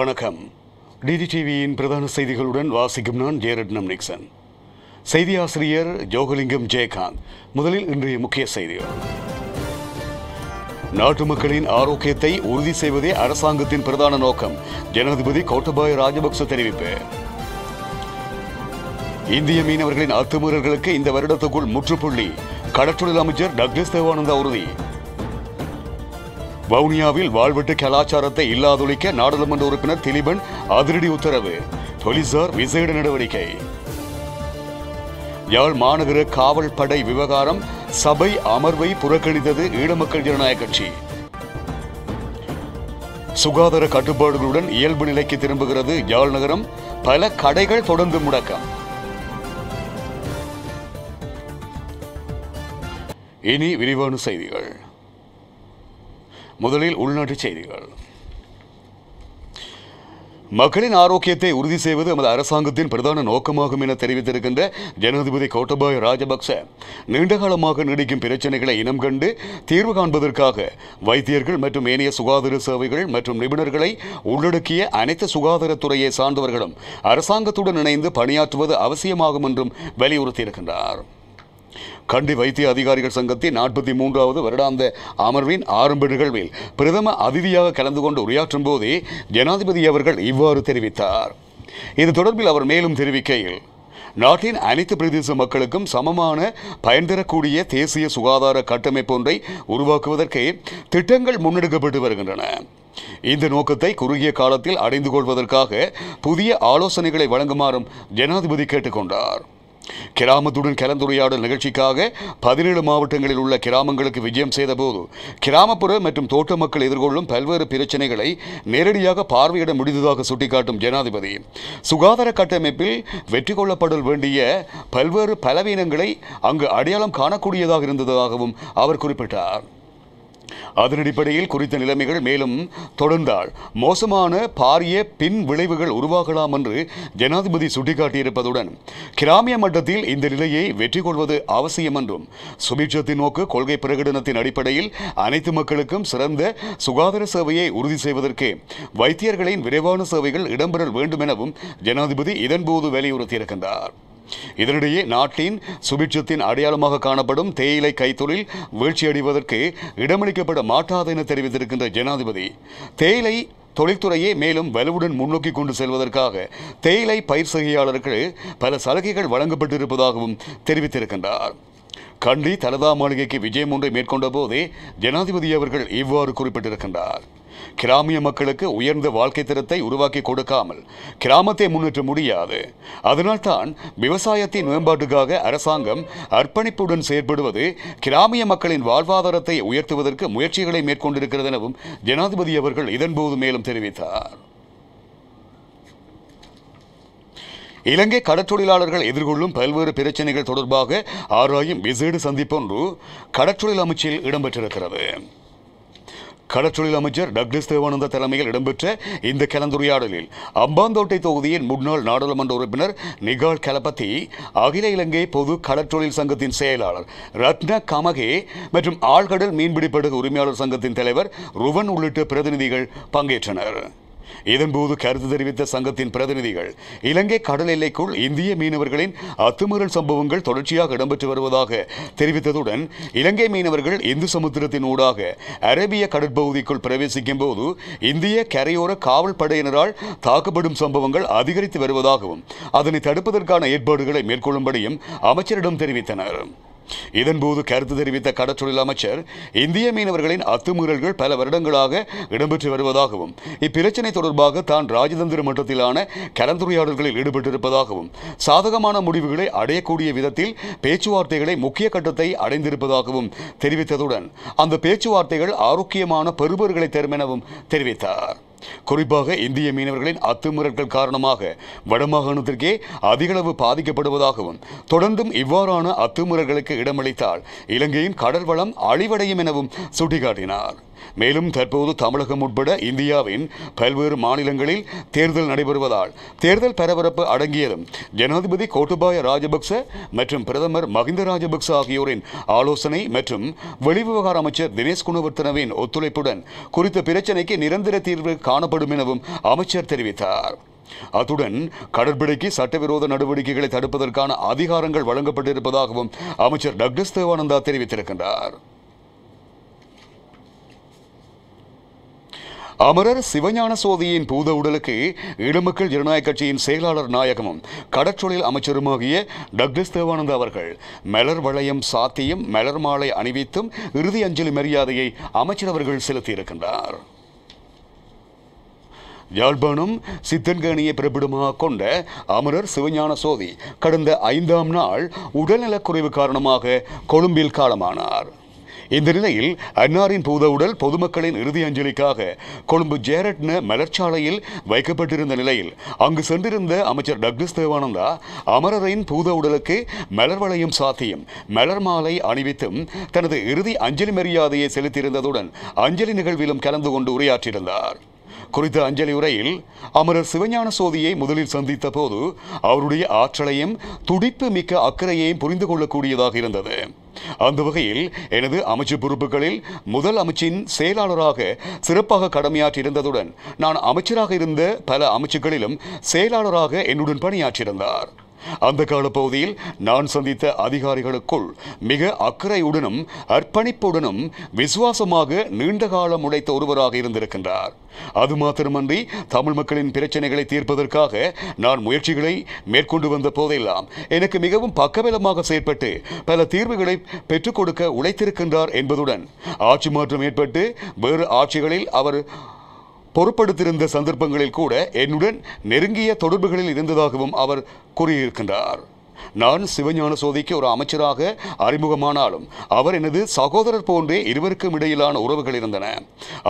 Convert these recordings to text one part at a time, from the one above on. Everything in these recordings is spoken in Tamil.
வணக்கம் டிவியின் பிரதான செய்திகளுடன் வாசிக்கும் நான் ஜேரட் நம் நிக்சன் செய்தி ஆசிரியர் ஜோகலிங்கம் ஜெயகாந்த் முதலில் இன்றைய முக்கிய செய்திகள் நாட்டு மக்களின் ஆரோக்கியத்தை உறுதி செய்வதே அரசாங்கத்தின் பிரதான நோக்கம் ஜனாதிபதி கோட்டபாய ராஜபக்ச தெரிவிப்பு இந்திய மீனவர்களின் அத்துமீறல்களுக்கு இந்த வருடத்துக்குள் முற்றுப்புள்ளி கடற்றொழில் அமைச்சர் டக்ளஸ் தேவானந்தா உறுதி வவுனியாவில் வாழ்வெட்டு கலாச்சாரத்தை இல்லாதொழிக்க நாடாளுமன்ற உறுப்பினர் திலீபன் அதிரடி உத்தரவு போலீசார் விசேட நடவடிக்கை யாழ் மாநகர காவல் படை விவகாரம் சபை அமர்வை புறக்கணித்தது ஈழமக்கள் ஜனநாயக கட்சி சுகாதார கட்டுப்பாடுகளுடன் இயல்பு நிலைக்கு திரும்புகிறது யாழ் நகரம் பல கடைகள் தொடர்ந்து முடக்கம் இனி விரிவான செய்திகள் முதலில் உள்நாட்டுச் செய்திகள் மக்களின் ஆரோக்கியத்தை உறுதி செய்வது நமது அரசாங்கத்தின் பிரதான நோக்கமாகும் என தெரிவித்திருக்கின்ற ஜனாதிபதி கோட்டபாய ராஜபக்ச நீண்டகாலமாக நீடிக்கும் பிரச்சினைகளை இனம் கண்டு தீர்வு காண்பதற்காக வைத்தியர்கள் மற்றும் ஏனைய சுகாதார சேவைகள் மற்றும் நிபுணர்களை உள்ளடக்கிய அனைத்து சுகாதாரத்துறையை சார்ந்தவர்களும் அரசாங்கத்துடன் இணைந்து பணியாற்றுவது அவசியமாகும் என்றும் வலியுறுத்தியிருக்கின்றார் கண்டி வைத்திய அதிகாரிகள் சங்கத்தின் நாற்பத்தி மூன்றாவது வருடாந்த அமர்வின் ஆரம்ப நிகழ்வில் பிரதம அதிதியாக கலந்து கொண்டு உரையாற்றும் போதே ஜனாதிபதி அவர்கள் இவ்வாறு தெரிவித்தார் இது தொடர்பில் அவர் மேலும் தெரிவிக்கையில் நாட்டின் அனைத்து பிரதேச மக்களுக்கும் சமமான பயன் தரக்கூடிய தேசிய சுகாதார கட்டமைப்பு ஒன்றை உருவாக்குவதற்கு திட்டங்கள் முன்னெடுக்கப்பட்டு வருகின்றன இந்த நோக்கத்தை குறுகிய காலத்தில் அடைந்து கொள்வதற்காக புதிய ஆலோசனைகளை வழங்குமாறும் ஜனாதிபதி கேட்டுக்கொண்டார் கிராமத்துடன் கலந்துரையாடல் நிகழ்ச்சிக்காக பதினேழு மாவட்டங்களில் உள்ள கிராமங்களுக்கு விஜயம் செய்தபோது கிராமப்புற மற்றும் தோட்ட மக்கள் எதிர்கொள்ளும் பல்வேறு பிரச்சனைகளை நேரடியாக பார்வையிட முடிந்ததாக சுட்டிக்காட்டும் ஜனாதிபதி சுகாதார கட்டமைப்பில் வெற்றி கொள்ளப்படல் வேண்டிய பல்வேறு பலவீனங்களை அங்கு அடையாளம் காணக்கூடியதாக இருந்ததாகவும் அவர் குறிப்பிட்டார் அதனடிப்படையில் குறித்த நிலைமைகள் மேலும் தொடர்ந்தால் மோசமான பாரிய பின் விளைவுகள் உருவாகலாம் என்று ஜனாதிபதி சுட்டிக்காட்டியிருப்பதுடன் கிராமிய மட்டத்தில் இந்த நிலையை வெற்றி கொள்வது அவசியம் என்றும் சுபிட்சத்தின் நோக்கு கொள்கை பிரகடனத்தின் அடிப்படையில் அனைத்து மக்களுக்கும் சிறந்த சுகாதார சேவையை உறுதி செய்வதற்கு வைத்தியர்களின் விரைவான சேவைகள் இடம்பெற வேண்டும் எனவும் ஜனாதிபதி இதன்போது வலியுறுத்தியிருக்கின்றார் இதனிடையே நாட்டின் சுபிட்சத்தின் அடையாளமாக காணப்படும் தேயிலை கைத்தொழில் வீழ்ச்சியடைவதற்கு இடமளிக்கப்பட மாட்டாது என தெரிவித்திருக்கின்ற ஜனாதிபதி தேயிலை தொழில்துறையை மேலும் வலுவுடன் முன்னோக்கி கொண்டு செல்வதற்காக தேயிலை பயிர் செய்கையாளர்களுக்கு பல சலுகைகள் வழங்கப்பட்டிருப்பதாகவும் தெரிவித்திருக்கின்றார் கள்ளி தலதா மாளிகைக்கு விஜயம் ஒன்றை மேற்கொண்ட போதே ஜனாதிபதி அவர்கள் இவ்வாறு குறிப்பிட்டிருக்கின்றார் கிராமிய மக்களுக்கு உயர்ந்த வாழ்க்கை தரத்தை உருவாக்கி கொடுக்காமல் கிராமத்தை முன்னேற்ற முடியாது அதனால்தான் விவசாயத்தின் மேம்பாட்டுக்காக அரசாங்கம் அர்ப்பணிப்புடன் செயற்படுவது கிராமிய மக்களின் வாழ்வாதாரத்தை உயர்த்துவதற்கு முயற்சிகளை மேற்கொண்டிருக்கிறது எனவும் ஜனாதிபதி அவர்கள் இதன்போது மேலும் தெரிவித்தார் இலங்கை கடற்றொழிலாளர்கள் எதிர்கொள்ளும் பல்வேறு பிரச்சனைகள் தொடர்பாக ஆராயும் விசேடு சந்திப்பொன்று கடற்றொழில் அமைச்சில் இடம்பெற்றிருக்கிறது கடற்றொழில் அமைச்சர் டக்ளஸ் தேவானந்த தலைமையில் இடம்பெற்ற இந்த கலந்துரையாடலில் அம்பாந்தோட்டை தொகுதியின் முன்னாள் நாடாளுமன்ற உறுப்பினர் நிகால் கலபதி அகில இலங்கை பொது கடற்றொழில் சங்கத்தின் செயலாளர் ரத்ன கமகே மற்றும் ஆழ்கடல் மீன்பிடிப்படுகை உரிமையாளர் சங்கத்தின் தலைவர் ருவன் உள்ளிட்ட பிரதிநிதிகள் பங்கேற்றனர் இதன்போது கருத்து தெரிவித்த சங்கத்தின் பிரதிநிதிகள் இலங்கை கடல் எல்லைக்குள் இந்திய மீனவர்களின் அத்துமீறல் சம்பவங்கள் தொடர்ச்சியாக இடம்பெற்று வருவதாக தெரிவித்ததுடன் இலங்கை மீனவர்கள் இந்து சமுத்திரத்தின் ஊடாக அரேபிய கடற்பகுதிக்குள் பிரவேசிக்கும் போது இந்திய கரையோர காவல் படையினரால் தாக்கப்படும் சம்பவங்கள் அதிகரித்து வருவதாகவும் அதனை தடுப்பதற்கான ஏற்பாடுகளை மேற்கொள்ளும்படியும் அமைச்சரிடம் தெரிவித்தனர் இதன்போது கருத்து தெரிவித்த கடற்றொழில் அமைச்சர் இந்திய மீனவர்களின் அத்துமீறல்கள் பல வருடங்களாக இடம்பெற்று வருவதாகவும் இப்பிரச்சினை தொடர்பாக தான் ராஜதந்திர மன்றத்திலான கலந்துரையாடல்களில் ஈடுபட்டிருப்பதாகவும் சாதகமான முடிவுகளை அடையக்கூடிய விதத்தில் பேச்சுவார்த்தைகளை முக்கிய கட்டத்தை அடைந்திருப்பதாகவும் தெரிவித்ததுடன் அந்த பேச்சுவார்த்தைகள் ஆரோக்கியமான பெறுபர்களை தரும் எனவும் தெரிவித்தார் குறிப்பாக இந்திய மீனவர்களின் அத்துமீறல்கள் காரணமாக வடமாகாணத்திற்கே அதிகளவு பாதிக்கப்படுவதாகவும் தொடர்ந்தும் இவ்வாறான அத்துமீறல்களுக்கு இடமளித்தால் இலங்கையின் கடல் வளம் அழிவடையும் எனவும் சுட்டிக்காட்டினார் மேலும் தற்போது தமிழகம் உட்பட இந்தியாவின் பல்வேறு மாநிலங்களில் தேர்தல் நடைபெறுவதால் தேர்தல் பரபரப்பு அடங்கியதும் ஜனாதிபதி கோட்டுபாய ராஜபக்ச மற்றும் பிரதமர் மஹிந்த ராஜபக்ச ஆகியோரின் ஆலோசனை மற்றும் வெளிவிவகார அமைச்சர் தினேஷ் குணவர்த்தனவின் ஒத்துழைப்புடன் குறித்த பிரச்சினைக்கு நிரந்தர தீர்வு காணப்படும் எனவும் அமைச்சர் தெரிவித்தார் அத்துடன் கடற்படைக்கு சட்டவிரோத நடவடிக்கைகளை தடுப்பதற்கான அதிகாரங்கள் வழங்கப்பட்டிருப்பதாகவும் அமைச்சர் டக்ளஸ் தேவானந்தா தெரிவித்திருக்கின்றார் அமரர் சிவஞான சோதியின் பூத உடலுக்கு இடமக்கள் ஜனநாயக கட்சியின் செயலாளர் நாயகமும் கடற்றொழில் அமைச்சருமாகிய டக்ளஸ் தேவானந்த் அவர்கள் மலர் வளையம் சாத்தியும் மலர் மாலை அணிவித்தும் இறுதி அஞ்சலி மரியாதையை அமைச்சர் அவர்கள் செலுத்தியிருக்கின்றார் யாழ்ப்பாணம் சித்தன்கேணியை பிறப்பிடமாக கொண்ட அமரர் சிவஞான சோதி கடந்த ஐந்தாம் நாள் உடல்நலக்குறைவு காரணமாக கொழும்பில் காலமானார் இந்த நிலையில் அன்னாரின் பூத உடல் பொதுமக்களின் இறுதி அஞ்சலிக்காக கொழும்பு ஜேரட்ன மலர்ச்சாலையில் வைக்கப்பட்டிருந்த நிலையில் அங்கு சென்றிருந்த அமைச்சர் டக்ளஸ் தேவானந்தா அமரரின் பூத உடலுக்கு மலர்வளையும் சாத்தியும் மலர் மாலை அணிவித்தும் தனது இறுதி அஞ்சலி மரியாதையை செலுத்தியிருந்ததுடன் அஞ்சலி நிகழ்விலும் கலந்து கொண்டு உரையாற்றியிருந்தார் குறித்த அஞ்சலி உரையில் அமரர் சிவஞான சோதியை முதலில் சந்தித்த போது அவருடைய ஆற்றலையும் துடிப்பு மிக்க அக்கறையையும் புரிந்து கொள்ளக்கூடியதாக இருந்தது அந்த வகையில் எனது அமைச்சு பொறுப்புகளில் முதல் அமைச்சின் செயலாளராக சிறப்பாக கடமையாற்றியிருந்ததுடன் நான் அமைச்சராக இருந்த பல அமைச்சுகளிலும் செயலாளராக என்னுடன் பணியாற்றியிருந்தார் அந்த கால பகுதியில் நான் சந்தித்த அதிகாரிகளுக்குள் மிக அக்கறையுடனும் அர்ப்பணிப்புடனும் விசுவாசமாக நீண்ட காலம் உழைத்த ஒருவராக இருந்திருக்கின்றார் அது மாத்திரமன்றி தமிழ் மக்களின் பிரச்சனைகளை தீர்ப்பதற்காக நான் முயற்சிகளை மேற்கொண்டு வந்த போதெல்லாம் எனக்கு மிகவும் பக்கபலமாக செயற்பட்டு பல தீர்வுகளை பெற்றுக் கொடுக்க உழைத்திருக்கின்றார் என்பதுடன் ஆட்சி மாற்றம் ஏற்பட்டு வேறு ஆட்சிகளில் அவர் பொறுப்படுத்திருந்த சந்தர்ப்பங்களில் கூட என்னுடன் நெருங்கிய தொடர்புகளில் இருந்ததாகவும் அவர் கூறியிருக்கின்றார் நான் சிவஞான சோதிக்கு ஒரு அமைச்சராக அறிமுகமானாலும் அவர் எனது சகோதரர் போன்றே இருவருக்கும் இடையிலான உறவுகள் இருந்தன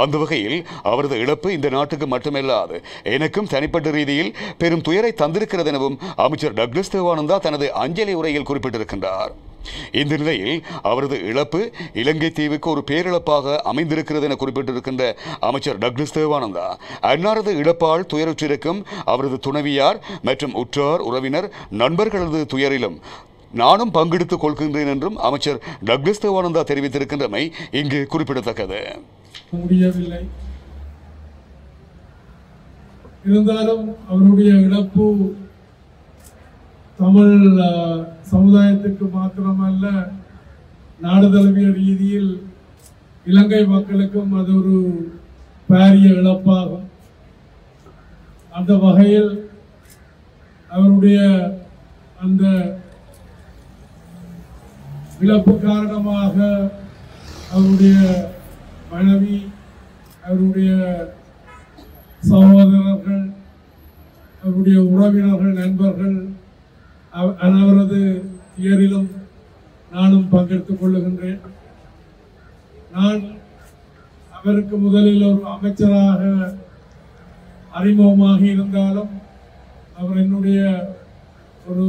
அந்த வகையில் அவரது இழப்பு இந்த நாட்டுக்கு மட்டுமல்லாது எனக்கும் தனிப்பட்ட ரீதியில் பெரும் துயரை தந்திருக்கிறது எனவும் அமைச்சர் டக்ளஸ் தேவானந்தா தனது அஞ்சலி உரையில் குறிப்பிட்டிருக்கின்றார் இந்த நிலையில் அவரது இழப்பு இலங்கை தீவுக்கு ஒரு பேரிழப்பாக அமைந்திருக்கிறது என குறிப்பிட்டிருக்கின்ற அமைச்சர் டக்ளஸ் தேவானந்தா அன்னாரது இழப்பால் துயருற்றிருக்கும் அவரது துணைவியார் மற்றும் உற்றார் உறவினர் நண்பர்களது துயரிலும் நானும் பங்கெடுத்துக் கொள்கின்றேன் என்றும் அமைச்சர் டக்ளஸ் தேவானந்தா தெரிவித்திருக்கின்றமை இங்கு குறிப்பிடத்தக்கது முடியவில்லை இருந்தாலும் அவருடைய இழப்பு தமிழ் சமுதாயத்துக்கு மாத்திரமல்ல நாடு ரீதியில் இலங்கை மக்களுக்கும் அது ஒரு பாரிய இழப்பாகும் அந்த வகையில் அவருடைய அந்த இழப்பு காரணமாக அவருடைய மனைவி அவருடைய சகோதரர்கள் அவருடைய உறவினர்கள் நண்பர்கள் அவரது ஏரிலும் நானும் பங்கெடுத்துக் கொள்ளுகின்றேன் நான் அவருக்கு முதலில் ஒரு அமைச்சராக அறிமுகமாக இருந்தாலும் அவர் என்னுடைய ஒரு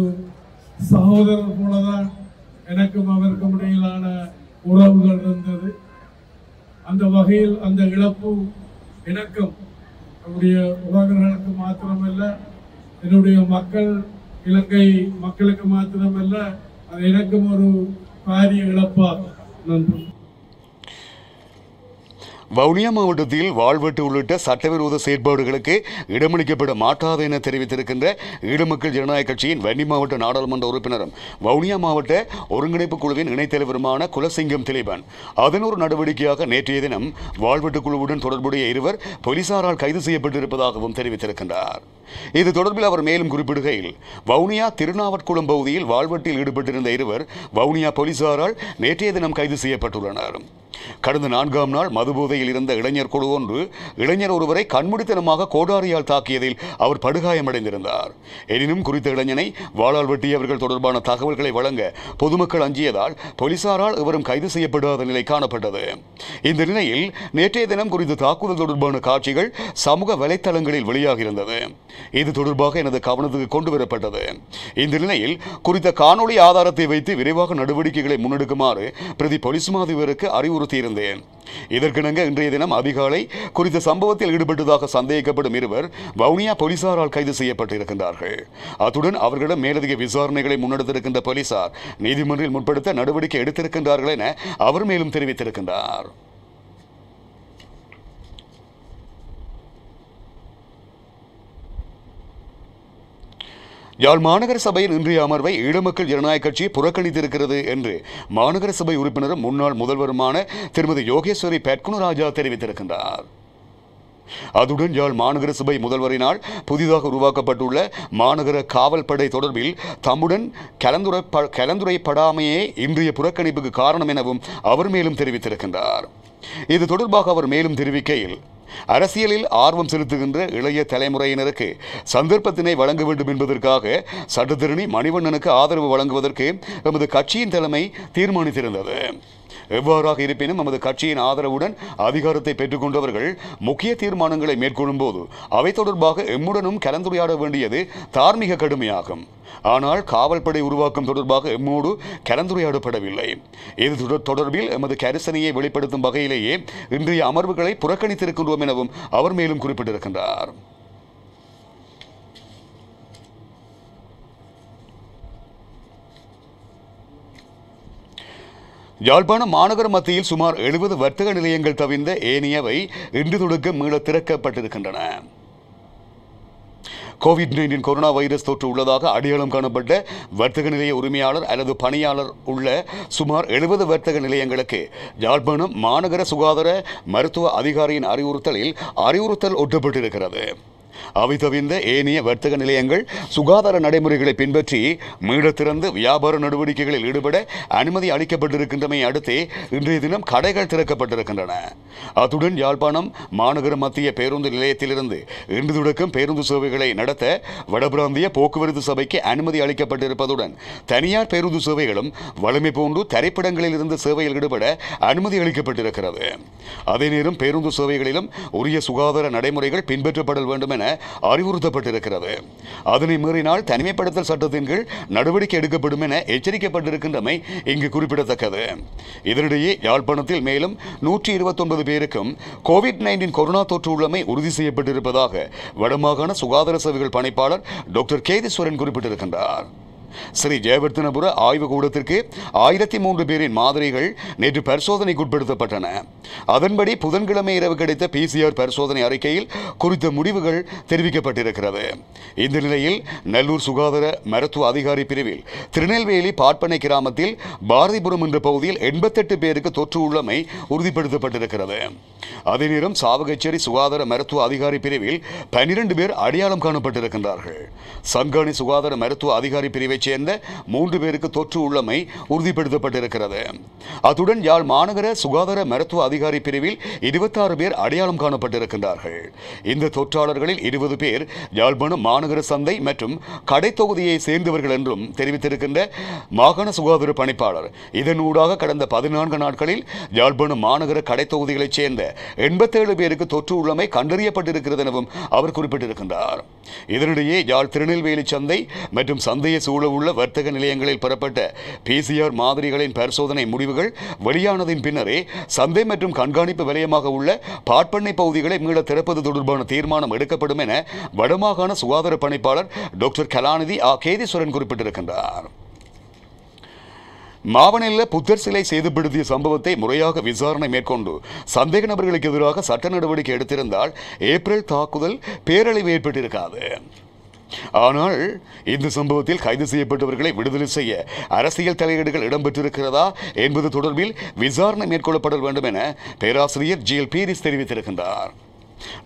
சகோதரர் போலதான் எனக்கும் அவருக்கும் இடையிலான உறவுகள் இருந்தது அந்த வகையில் அந்த இழப்பு எனக்கும் என்னுடைய உறவினர்களுக்கு மாத்திரமல்ல என்னுடைய மக்கள் இலங்கை மக்களுக்கு மாத்திரமல்ல அது எனக்கும் ஒரு பாரிய இழப்பாக நன்றி வவுனியா மாவட்டத்தில் வாழ்வெட்டு உள்ளிட்ட சட்டவிரோத செயற்பாடுகளுக்கு இடமளிக்கப்பட மாட்டாது என தெரிவித்திருக்கின்ற ஈடுமக்கள் ஜனநாயக கட்சியின் வன்னி மாவட்ட நாடாளுமன்ற உறுப்பினரும் வவுனியா மாவட்ட ஒருங்கிணைப்பு குழுவின் இணைத்தலைவருமான குலசிங்கம் திலீபன் அதன் ஒரு நடவடிக்கையாக நேற்றைய தினம் வாழ்வெட்டு குழுவுடன் தொடர்புடைய இருவர் போலீசாரால் கைது செய்யப்பட்டிருப்பதாகவும் தெரிவித்திருக்கின்றார் இது தொடர்பில் அவர் மேலும் குறிப்பிடுகையில் வவுனியா திருநாவட்குளம் பகுதியில் வாழ்வெட்டில் ஈடுபட்டிருந்த இருவர் வவுனியா போலீசாரால் நேற்றைய தினம் கைது செய்யப்பட்டுள்ளனர் கடந்த நான்காம் நாள் மதுபோதையில் இருந்த இளைஞர் குழு ஒன்று இளைஞர் ஒருவரை கண்முடித்தனமாக கோடாரியால் தாக்கியதில் அவர் படுகாயமடைந்திருந்தார் எனினும் குறித்த இளைஞனை வாழால் வெட்டி அவர்கள் தொடர்பான தகவல்களை வழங்க பொதுமக்கள் அஞ்சியதால் போலீசாரால் இவரும் கைது செய்யப்படாத நிலை காணப்பட்டது இந்த நிலையில் நேற்றைய தினம் குறித்த தாக்குதல் தொடர்பான காட்சிகள் சமூக வலைத்தளங்களில் வெளியாகியிருந்தது இது தொடர்பாக எனது கவனத்துக்கு கொண்டுவரப்பட்டது இந்த நிலையில் குறித்த காணொலி ஆதாரத்தை வைத்து விரைவாக நடவடிக்கைகளை முன்னெடுக்குமாறு பிரதி போலீஸ் மாதிவருக்கு அறிவுறுத்த வலியுறுத்தியிருந்தேன் இதற்கிணங்க இன்றைய தினம் அதிகாலை குறித்த சம்பவத்தில் ஈடுபட்டதாக சந்தேகிக்கப்படும் இருவர் வவுனியா போலீசாரால் கைது செய்யப்பட்டிருக்கின்றார்கள் அத்துடன் அவர்களிடம் மேலதிக விசாரணைகளை முன்னெடுத்திருக்கின்ற போலீசார் நீதிமன்றில் முற்படுத்த நடவடிக்கை எடுத்திருக்கின்றார்கள் என அவர் மேலும் தெரிவித்திருக்கின்றார் யாழ் மாநகர சபையின் இன்றைய அமர்வை ஈழமக்கள் ஜனநாயக கட்சி புறக்கணித்திருக்கிறது என்று மாநகர சபை உறுப்பினரும் முன்னாள் முதல்வருமான திருமதி யோகேஸ்வரி பெட்குனராஜா தெரிவித்திருக்கின்றார் அதுடன் யாழ் மாநகர சபை முதல்வரினால் புதிதாக உருவாக்கப்பட்டுள்ள மாநகர காவல்படை தொடர்பில் தம்முடன் கலந்துரை கலந்துரைப்படாமையே இன்றைய புறக்கணிப்புக்கு காரணம் எனவும் அவர் மேலும் தெரிவித்திருக்கின்றார் இது தொடர்பாக அவர் மேலும் தெரிவிக்கையில் அரசியலில் ஆர்வம் செலுத்துகின்ற இளைய தலைமுறையினருக்கு சந்தர்ப்பத்தினை வழங்க வேண்டும் என்பதற்காக சட்டத்திருணி மணிவண்ணனுக்கு ஆதரவு வழங்குவதற்கு எமது கட்சியின் தலைமை தீர்மானித்திருந்தது எவ்வாறாக இருப்பினும் நமது கட்சியின் ஆதரவுடன் அதிகாரத்தை பெற்றுக்கொண்டவர்கள் முக்கிய தீர்மானங்களை மேற்கொள்ளும் போது அவை தொடர்பாக எம்முடனும் கலந்துரையாட வேண்டியது தார்மீக கடுமையாகும் ஆனால் காவல்படை உருவாக்கம் தொடர்பாக எம்மோடு கலந்துரையாடப்படவில்லை இது தொடர்பில் எமது கரிசனையை வெளிப்படுத்தும் வகையிலேயே இன்றைய அமர்வுகளை புறக்கணித்திருக்கின்றோம் எனவும் அவர் மேலும் குறிப்பிட்டிருக்கின்றார் யாழ்ப்பாண மாநகர மத்தியில் சுமார் எழுபது வர்த்தக நிலையங்கள் தவிர்ந்த ஏனையவை இன்று தொடக்க மீள திறக்கப்பட்டிருக்கின்றன கோவிட் நைன்டீன் கொரோனா வைரஸ் தொற்று உள்ளதாக அடையாளம் காணப்பட்ட வர்த்தக நிலைய உரிமையாளர் அல்லது பணியாளர் உள்ள சுமார் எழுபது வர்த்தக நிலையங்களுக்கு யாழ்ப்பாணம் மாநகர சுகாதார மருத்துவ அதிகாரியின் அறிவுறுத்தலில் அறிவுறுத்தல் ஒட்டப்பட்டிருக்கிறது அவிதவிந்த ஏனைய வர்த்தக நிலையங்கள் சுகாதார நடைமுறைகளை பின்பற்றி மீளத்திறந்து வியாபார நடவடிக்கைகளில் ஈடுபட அனுமதி அளிக்கப்பட்டிருக்கின்றமை அடுத்து இன்றைய தினம் கடைகள் திறக்கப்பட்டிருக்கின்றன அத்துடன் யாழ்ப்பாணம் மாநகர மத்திய பேருந்து நிலையத்திலிருந்து இன்று தொடக்கம் பேருந்து சேவைகளை நடத்த வடபிராந்திய போக்குவரத்து சபைக்கு அனுமதி அளிக்கப்பட்டிருப்பதுடன் தனியார் பேருந்து சேவைகளும் வலிமை போன்று திரைப்படங்களில் இருந்து சேவையில் ஈடுபட அனுமதி அளிக்கப்பட்டிருக்கிறது அதே நேரம் பேருந்து சேவைகளிலும் உரிய சுகாதார நடைமுறைகள் பின்பற்றப்படல் வேண்டும் என அறிவுறுத்தப்பட்டிருக்கிறது அதனை மீறினால் தனிமைப்படுத்தல் சட்டத்தின் கீழ் நடவடிக்கை எடுக்கப்படும் என எச்சரிக்கப்பட்டிருக்கின்றமை இங்கு குறிப்பிடத்தக்கது இதனிடையே யாழ்ப்பாணத்தில் மேலும் நூற்றி இருபத்தொன்பது ஒன்பது பேருக்கும் கோவிட் நைன்டீன் கொரோனா தொற்று உள்ளமை உறுதி செய்யப்பட்டிருப்பதாக வடமாகாண சுகாதார சேவைகள் பணிப்பாளர் டாக்டர் கேதீஸ்வரன் குறிப்பிட்டிருக்கின்றார் ஸ்ரீ ஜெயவர்த்தனபுர ஆய்வுக்கூடத்திற்கு ஆயிரத்தி மூன்று பேரின் மாதிரிகள் நேற்று பரிசோதனைக்குட்படுத்தப்பட்டன அதன்படி புதன்கிழமை இரவு கிடைத்த பிசிஆர் பரிசோதனை அறிக்கையில் குறித்த முடிவுகள் தெரிவிக்கப்பட்டிருக்கிறது இந்த நிலையில் நல்லூர் சுகாதார மருத்துவ அதிகாரி பிரிவில் திருநெல்வேலி பாட்பனை கிராமத்தில் பாரதிபுரம் என்ற பகுதியில் எண்பத்தெட்டு பேருக்கு தொற்று உள்ளமை உறுதிப்படுத்தப்பட்டிருக்கிறது அதே நேரம் சாவகச்சேரி சுகாதார மருத்துவ அதிகாரி பிரிவில் பனிரெண்டு பேர் அடையாளம் காணப்பட்டிருக்கின்றார்கள் சங்கானி சுகாதார மருத்துவ அதிகாரி பிரிவைச் சேர்ந்த மூன்று பேருக்கு தொற்று உள்ளமை உறுதிப்படுத்தப்பட்டிருக்கிறது அத்துடன் யாழ் மாநகர சுகாதார மருத்துவ அதிகாரி அதிகாரி பிரிவில் இருபத்தாறு பேர் அடையாளம் காணப்பட்டிருக்கின்றார்கள் இந்த தொற்றாளர்களில் இருபது பேர் யாழ்ப்பாணம் மாநகர சந்தை மற்றும் கடை தொகுதியை சேர்ந்தவர்கள் என்றும் தெரிவித்திருக்கின்ற மாகாண சுகாதார பணிப்பாளர் இதனூடாக கடந்த பதினான்கு நாட்களில் யாழ்ப்பாணம் மாநகர கடை தொகுதிகளைச் சேர்ந்த எண்பத்தேழு பேருக்கு தொற்று உள்ளமை கண்டறியப்பட்டிருக்கிறது எனவும் அவர் குறிப்பிட்டிருக்கின்றார் இதனிடையே யாழ் திருநெல்வேலி சந்தை மற்றும் சந்தையை சூழ உள்ள வர்த்தக நிலையங்களில் பெறப்பட்ட பிசிஆர் மாதிரிகளின் பரிசோதனை முடிவுகள் வெளியானதின் பின்னரே சந்தை மற்றும் மற்றும் கண்காணிப்பு வலயமாக உள்ள பாட்பண்ணை பகுதிகளை மீள திறப்பது தொடர்பான தீர்மானம் எடுக்கப்படும் என வடமாகாண சுகாதார பணிப்பாளர் டாக்டர் கலாநிதி ஆ கேதீஸ்வரன் குறிப்பிட்டிருக்கின்றார் மாவனில் புத்தர் சிலை சேதப்படுத்திய சம்பவத்தை முறையாக விசாரணை மேற்கொண்டு சந்தேக நபர்களுக்கு எதிராக சட்ட நடவடிக்கை எடுத்திருந்தால் ஏப்ரல் தாக்குதல் பேரழிவு ஏற்பட்டிருக்காது ஆனால் இந்த சம்பவத்தில் கைது செய்யப்பட்டவர்களை விடுதலை செய்ய அரசியல் தலையீடுகள் இடம்பெற்றிருக்கிறதா என்பது தொடர்பில் விசாரணை மேற்கொள்ளப்பட வேண்டும் என பேராசிரியர் ஜி எல் பீரிஸ் தெரிவித்திருக்கின்றார்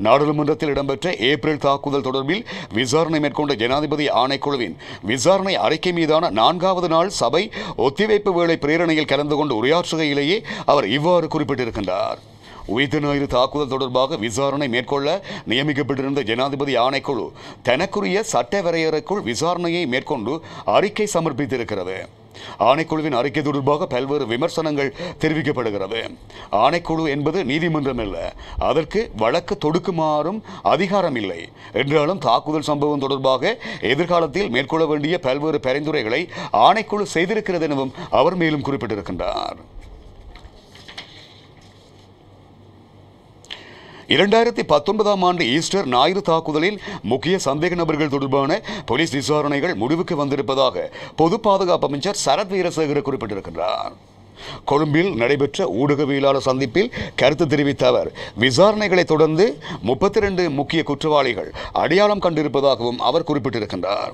நாடாளுமன்றத்தில் இடம்பெற்ற ஏப்ரல் தாக்குதல் தொடர்பில் விசாரணை மேற்கொண்ட ஜனாதிபதி ஆணைக்குழுவின் விசாரணை அறிக்கை மீதான நான்காவது நாள் சபை ஒத்திவைப்பு வேளை பிரேரணையில் கலந்து கொண்டு உரையாற்றுகையிலேயே அவர் இவ்வாறு குறிப்பிட்டிருக்கின்றார் உயிர் தாக்குதல் தொடர்பாக விசாரணை மேற்கொள்ள நியமிக்கப்பட்டிருந்த ஜனாதிபதி ஆணைக்குழு தனக்குரிய சட்ட வரையறைக்குள் விசாரணையை மேற்கொண்டு அறிக்கை சமர்ப்பித்திருக்கிறது ஆணைக்குழுவின் அறிக்கை தொடர்பாக பல்வேறு விமர்சனங்கள் தெரிவிக்கப்படுகிறது ஆணைக்குழு என்பது நீதிமன்றம் அல்ல அதற்கு வழக்கு தொடுக்குமாறும் அதிகாரம் இல்லை என்றாலும் தாக்குதல் சம்பவம் தொடர்பாக எதிர்காலத்தில் மேற்கொள்ள வேண்டிய பல்வேறு பரிந்துரைகளை ஆணைக்குழு செய்திருக்கிறது எனவும் அவர் மேலும் குறிப்பிட்டிருக்கின்றார் இரண்டாயிரத்தி பத்தொன்பதாம் ஆண்டு ஈஸ்டர் ஞாயிறு தாக்குதலில் முக்கிய சந்தேக நபர்கள் தொடர்பான போலீஸ் விசாரணைகள் முடிவுக்கு வந்திருப்பதாக பொது பாதுகாப்பு அமைச்சர் சரத் வீரசேகர் குறிப்பிட்டிருக்கிறார் கொழும்பில் நடைபெற்ற ஊடகவியலாளர் சந்திப்பில் கருத்து தெரிவித்த அவர் விசாரணைகளை தொடர்ந்து முப்பத்தி ரெண்டு முக்கிய குற்றவாளிகள் அடையாளம் கண்டிருப்பதாகவும் அவர் குறிப்பிட்டிருக்கின்றார்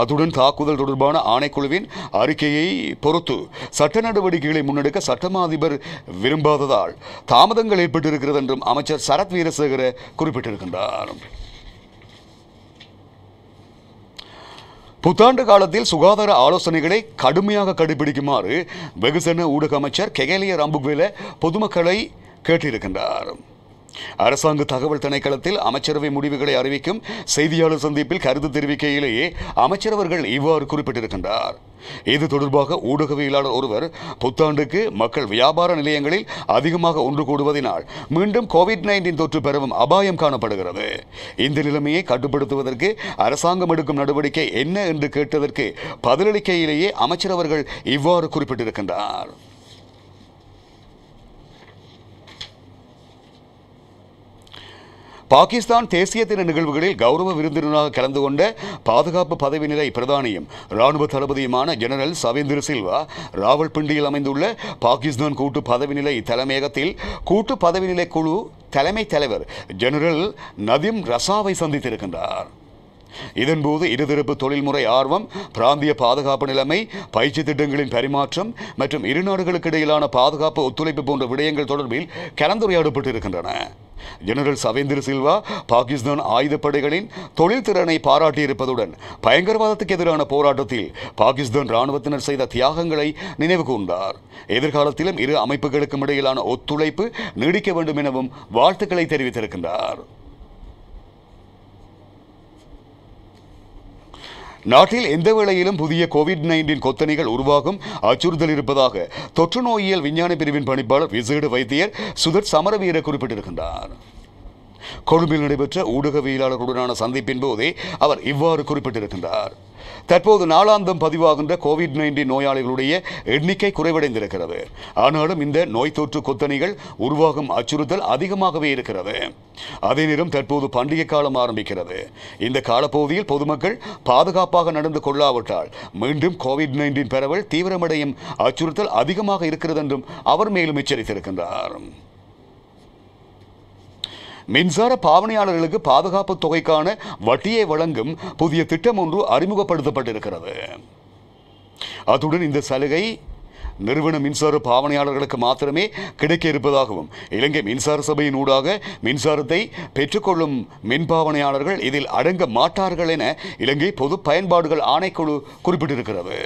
அத்துடன் தாக்குதல் தொடர்பான ஆணைக்குழுவின் அறிக்கையை பொறுத்து சட்ட நடவடிக்கைகளை முன்னெடுக்க சட்டமா அதிபர் விரும்பாததால் தாமதங்கள் ஏற்பட்டிருக்கிறது என்றும் அமைச்சர் சரத் வீரசேகர குறிப்பிட்டிருக்கின்றார் புத்தாண்டு காலத்தில் சுகாதார ஆலோசனைகளை கடுமையாக கடைபிடிக்குமாறு வெகுஜன ஊடக அமைச்சர் கெகலிய ராம்புக்வேல பொதுமக்களை கேட்டிருக்கின்றார் அரசாங்க தகவல் திணைக்களத்தில் அமைச்சரவை முடிவுகளை அறிவிக்கும் செய்தியாளர் சந்திப்பில் கருத்து தெரிவிக்கையிலேயே அமைச்சரவர்கள் இவ்வாறு குறிப்பிட்டிருக்கின்றார் இது தொடர்பாக ஊடகவியலாளர் ஒருவர் புத்தாண்டுக்கு மக்கள் வியாபார நிலையங்களில் அதிகமாக ஒன்று கூடுவதனால் மீண்டும் கோவிட் நைன்டீன் தொற்று பெறவும் அபாயம் காணப்படுகிறது இந்த நிலைமையை கட்டுப்படுத்துவதற்கு அரசாங்கம் எடுக்கும் நடவடிக்கை என்ன என்று கேட்டதற்கு பதிலளிக்கையிலேயே அமைச்சரவர்கள் இவ்வாறு குறிப்பிட்டிருக்கின்றார் பாகிஸ்தான் தேசிய தின நிகழ்வுகளில் கௌரவ விருந்தினராக கலந்து கொண்ட பாதுகாப்பு பதவி நிலை பிரதானியும் ராணுவ தளபதியுமான ஜெனரல் சவேந்திர சில்வா ராவல்பிண்டியில் அமைந்துள்ள பாகிஸ்தான் கூட்டு பதவி நிலை தலைமையகத்தில் கூட்டு பதவி நிலை குழு தலைமை தலைவர் ஜெனரல் நதிம் ரசாவை சந்தித்திருக்கின்றார் இதன்போது இருதரப்பு தொழில்முறை ஆர்வம் பிராந்திய பாதுகாப்பு நிலைமை பயிற்சி திட்டங்களின் பரிமாற்றம் மற்றும் இரு நாடுகளுக்கு இடையிலான பாதுகாப்பு ஒத்துழைப்பு போன்ற விடயங்கள் தொடர்பில் கலந்துரையாடப்பட்டிருக்கின்றன ஜெனரல் சவேந்திர சில்வா பாகிஸ்தான் ஆயுதப்படைகளின் தொழில் திறனை பாராட்டியிருப்பதுடன் பயங்கரவாதத்துக்கு எதிரான போராட்டத்தில் பாகிஸ்தான் ராணுவத்தினர் செய்த தியாகங்களை நினைவு கூர்ந்தார் எதிர்காலத்திலும் இரு அமைப்புகளுக்கும் இடையிலான ஒத்துழைப்பு நீடிக்க வேண்டும் எனவும் வாழ்த்துக்களை தெரிவித்திருக்கின்றார் நாட்டில் எந்த வேளையிலும் புதிய கோவிட் நைன்டீன் கொத்தணிகள் உருவாகும் அச்சுறுத்தல் இருப்பதாக தொற்று நோயியல் விஞ்ஞான பிரிவின் பணிப்பாளர் விசேட வைத்தியர் சுதர் சமரவீர குறிப்பிட்டிருக்கின்றார் கொழும்பில் நடைபெற்ற ஊடகவியலாளர்களுடனான சந்திப்பின் போதே அவர் இவ்வாறு குறிப்பிட்டிருக்கின்றார் தற்போது நாளாந்தம் பதிவாகின்ற கோவிட் நைன்டீன் நோயாளிகளுடைய எண்ணிக்கை குறைவடைந்திருக்கிறது ஆனாலும் இந்த நோய் தொற்று கொத்தணிகள் உருவாகும் அச்சுறுத்தல் அதிகமாகவே இருக்கிறது அதே நேரம் தற்போது பண்டிகை காலம் ஆரம்பிக்கிறது இந்த காலப்பகுதியில் பொதுமக்கள் பாதுகாப்பாக நடந்து கொள்ளாவிட்டால் மீண்டும் கோவிட் நைன்டீன் பரவல் தீவிரமடையும் அச்சுறுத்தல் அதிகமாக இருக்கிறது என்றும் அவர் மேலும் எச்சரித்திருக்கின்றார் மின்சார பாவனையாளர்களுக்கு பாதுகாப்பு தொகைக்கான வட்டியை வழங்கும் புதிய திட்டம் ஒன்று அறிமுகப்படுத்தப்பட்டிருக்கிறது அத்துடன் இந்த சலுகை நிறுவன மின்சார பாவனையாளர்களுக்கு மாத்திரமே கிடைக்க இருப்பதாகவும் இலங்கை மின்சார சபையின் ஊடாக மின்சாரத்தை பெற்றுக்கொள்ளும் மின்பாவனையாளர்கள் இதில் அடங்க மாட்டார்கள் என இலங்கை பொது பயன்பாடுகள் ஆணைக்குழு குறிப்பிட்டிருக்கிறது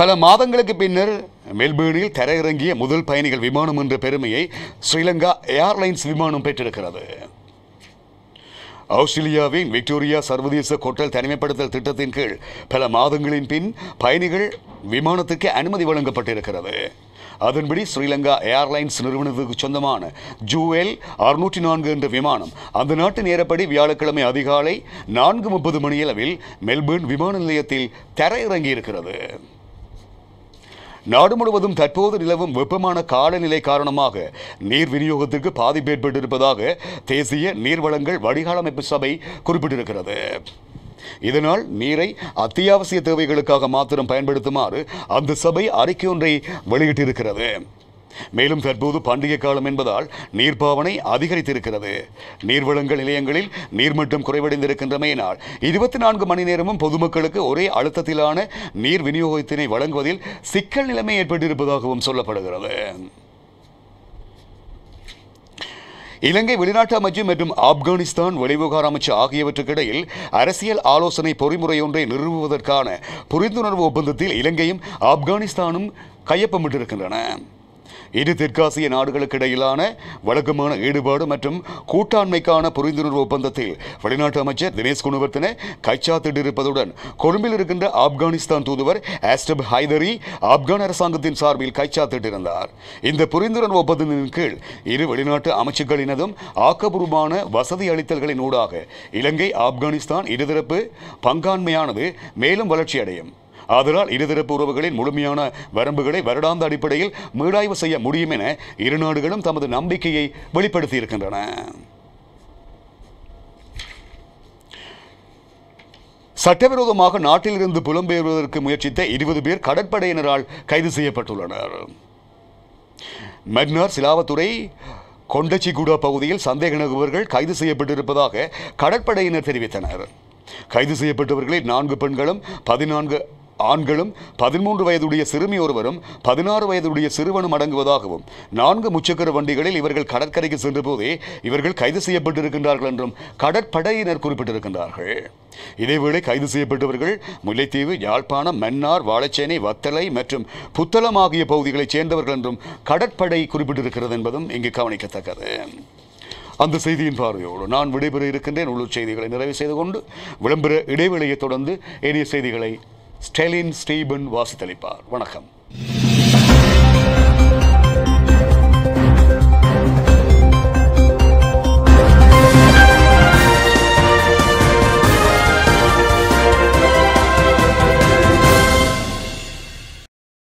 பல மாதங்களுக்கு பின்னர் மெல்பேர்னில் தரையிறங்கிய முதல் பயணிகள் விமானம் என்ற பெருமையை ஸ்ரீலங்கா ஏர்லைன்ஸ் விமானம் பெற்றிருக்கிறது ஆஸ்திரேலியாவின் விக்டோரியா சர்வதேச கொட்டல் தனிமைப்படுத்தல் திட்டத்தின் கீழ் பல மாதங்களின் பின் பயணிகள் விமானத்துக்கு அனுமதி வழங்கப்பட்டிருக்கிறது அதன்படி ஸ்ரீலங்கா ஏர்லைன்ஸ் நிறுவனத்துக்கு சொந்தமான ஜூஎல் அறுநூற்றி நான்கு என்ற விமானம் அந்த நாட்டு நேரப்படி வியாழக்கிழமை அதிகாலை நான்கு முப்பது மணியளவில் மெல்பேர்ன் விமான நிலையத்தில் தரையிறங்கியிருக்கிறது நாடு முழுவதும் தற்போது நிலவும் வெப்பமான காலநிலை காரணமாக நீர் விநியோகத்திற்கு பாதிப்பு ஏற்பட்டிருப்பதாக தேசிய நீர்வளங்கள் வடிகாலமைப்பு சபை குறிப்பிட்டிருக்கிறது இதனால் நீரை அத்தியாவசிய தேவைகளுக்காக மாத்திரம் பயன்படுத்துமாறு அந்த சபை அறிக்கை ஒன்றை வெளியிட்டிருக்கிறது மேலும் தற்போது பண்டிகை காலம் என்பதால் நீர்ப்பாவனை அதிகரித்திருக்கிறது நீர்வளங்கள் நிலையங்களில் நீர்மட்டம் குறைவடைந்திருக்கின்றமையினால் இருபத்தி நான்கு மணி நேரமும் பொதுமக்களுக்கு ஒரே அழுத்தத்திலான நீர் விநியோகத்தினை வழங்குவதில் சிக்கல் நிலைமை ஏற்பட்டிருப்பதாகவும் சொல்லப்படுகிறது இலங்கை வெளிநாட்டு அமைச்சர் மற்றும் ஆப்கானிஸ்தான் வெளிவிவகார அமைச்சர் ஆகியவற்றுக்கிடையில் அரசியல் ஆலோசனை பொறிமுறை ஒன்றை நிறுவுவதற்கான புரிந்துணர்வு ஒப்பந்தத்தில் இலங்கையும் ஆப்கானிஸ்தானும் கையொப்பமிட்டிருக்கின்றன இரு தெற்காசிய நாடுகளுக்கு இடையிலான வழக்கமான ஈடுபாடு மற்றும் கூட்டாண்மைக்கான புரிந்துணர்வு ஒப்பந்தத்தில் வெளிநாட்டு அமைச்சர் தினேஷ் குணவர்த்தன கைச்சாத்திட்டிருப்பதுடன் கொழும்பில் இருக்கின்ற ஆப்கானிஸ்தான் தூதுவர் ஆஸ்டப் ஹைதரி ஆப்கான் அரசாங்கத்தின் சார்பில் கைச்சாத்திட்டிருந்தார் இந்த புரிந்துணர்வு ஒப்பந்தத்தின் கீழ் இரு வெளிநாட்டு அமைச்சுக்களினதும் ஆக்கபூர்வமான வசதி அளித்தல்களின் ஊடாக இலங்கை ஆப்கானிஸ்தான் இருதரப்பு பங்காண்மையானது மேலும் வளர்ச்சியடையும் அதனால் இருதரப்பு உறவுகளின் முழுமையான வரம்புகளை வருடாந்த அடிப்படையில் மீளாய்வு செய்ய முடியும் என இரு நாடுகளும் தமது நம்பிக்கையை வெளிப்படுத்தியிருக்கின்றன சட்டவிரோதமாக நாட்டிலிருந்து புலம்பெயர்வதற்கு முயற்சித்த இருபது பேர் கடற்படையினரால் கைது செய்யப்பட்டுள்ளனர் மெக்னார் சிலாவத்துறை கொண்டச்சிகுடா பகுதியில் சந்தேக நபர்கள் கைது செய்யப்பட்டிருப்பதாக கடற்படையினர் தெரிவித்தனர் கைது செய்யப்பட்டவர்களில் நான்கு பெண்களும் பதினான்கு ஆண்களும் பதிமூன்று வயதுடைய சிறுமி ஒருவரும் பதினாறு வயதுடைய சிறுவனும் அடங்குவதாகவும் நான்கு முச்சக்கர வண்டிகளில் இவர்கள் கடற்கரைக்கு சென்ற போதே இவர்கள் கைது செய்யப்பட்டிருக்கின்றார்கள் என்றும் கடற்படையினர் குறிப்பிட்டிருக்கின்றார்கள் இதேவேளை கைது செய்யப்பட்டவர்கள் முல்லைத்தீவு யாழ்ப்பாணம் மன்னார் வாழைச்சேனை வத்தலை மற்றும் புத்தளம் ஆகிய பகுதிகளைச் சேர்ந்தவர்கள் என்றும் கடற்படை குறிப்பிட்டிருக்கிறது என்பதும் இங்கு கவனிக்கத்தக்கது அந்த செய்தியின் பார்வையோடு நான் விடைபெற இருக்கின்றேன் உள்ளூர் செய்திகளை நிறைவு செய்து கொண்டு விளம்பர இடைவெளியைத் தொடர்ந்து இனிய செய்திகளை ஸ்டெலின் ஸ்டீபன் வாசித்தளிப்பார் வணக்கம்